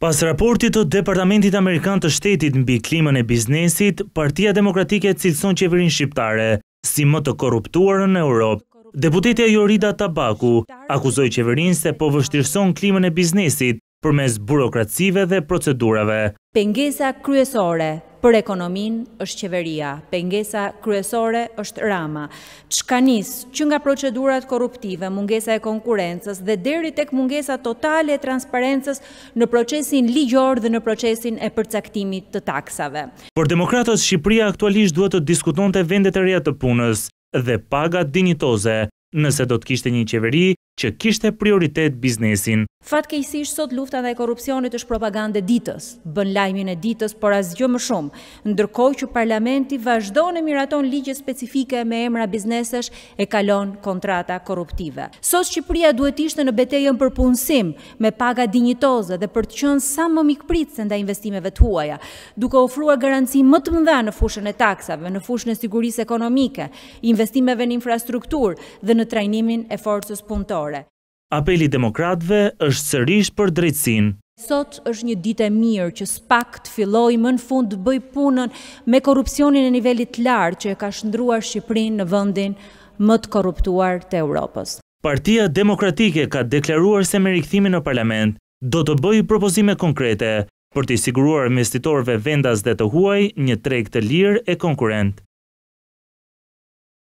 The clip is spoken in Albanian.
Pas raportit të Departamentit Amerikan të Shtetit në biklimën e biznesit, Partia Demokratike cilëson qeverin shqiptare, si më të korruptuarën në Europë. Deputetja Jorida Tabaku akuzoj qeverin se po vështirëson klimën e biznesit për mes burokratësive dhe procedurave. Pengesa kryesore për ekonomin është qeveria, pengesa kryesore është rama. Qka nisë që nga procedurat korruptive, mungesa e konkurences dhe deri tek mungesa totale e transparences në procesin ligjor dhe në procesin e përcaktimit të taksave. Por demokratës Shqipria aktualisht duhet të diskuton të vendet e reja të punës dhe pagat dinitoze nëse do të kishtë një qeveri që kishte prioritet biznesin. Fatkejsisht, sot lufta dhe korupcionit është propagande ditës, bën lajmin e ditës, por as gjë më shumë, ndërkoj që parlamenti vazhdo në miraton ligje specifike me emra biznesesh e kalon kontrata korruptive. Sot Shqipëria duhet ishte në betejën për punësim, me paga dinjitoze dhe për të qënë sa më mikpritë se nda investimeve të huaja, duke ofrua garanci më të mëdha në fushën e taksave, në fushën e sigurisë ekonomike, investimeve në infrastruktur dhe në trajnimin e forcës punëtore kombëtare. Apeli demokratve është sërish për drejtsin. Sot është një dit e mirë që spak të filloj më në fund të bëj punën me korupcionin e nivellit larë që e ka shëndruar Shqiprin në vëndin më të korruptuar të Europës. Partia demokratike ka deklaruar se me rikëthimi në parlament do të bëj propozime konkrete për të siguruar investitorve vendas dhe të huaj një treg të lirë e konkurentë.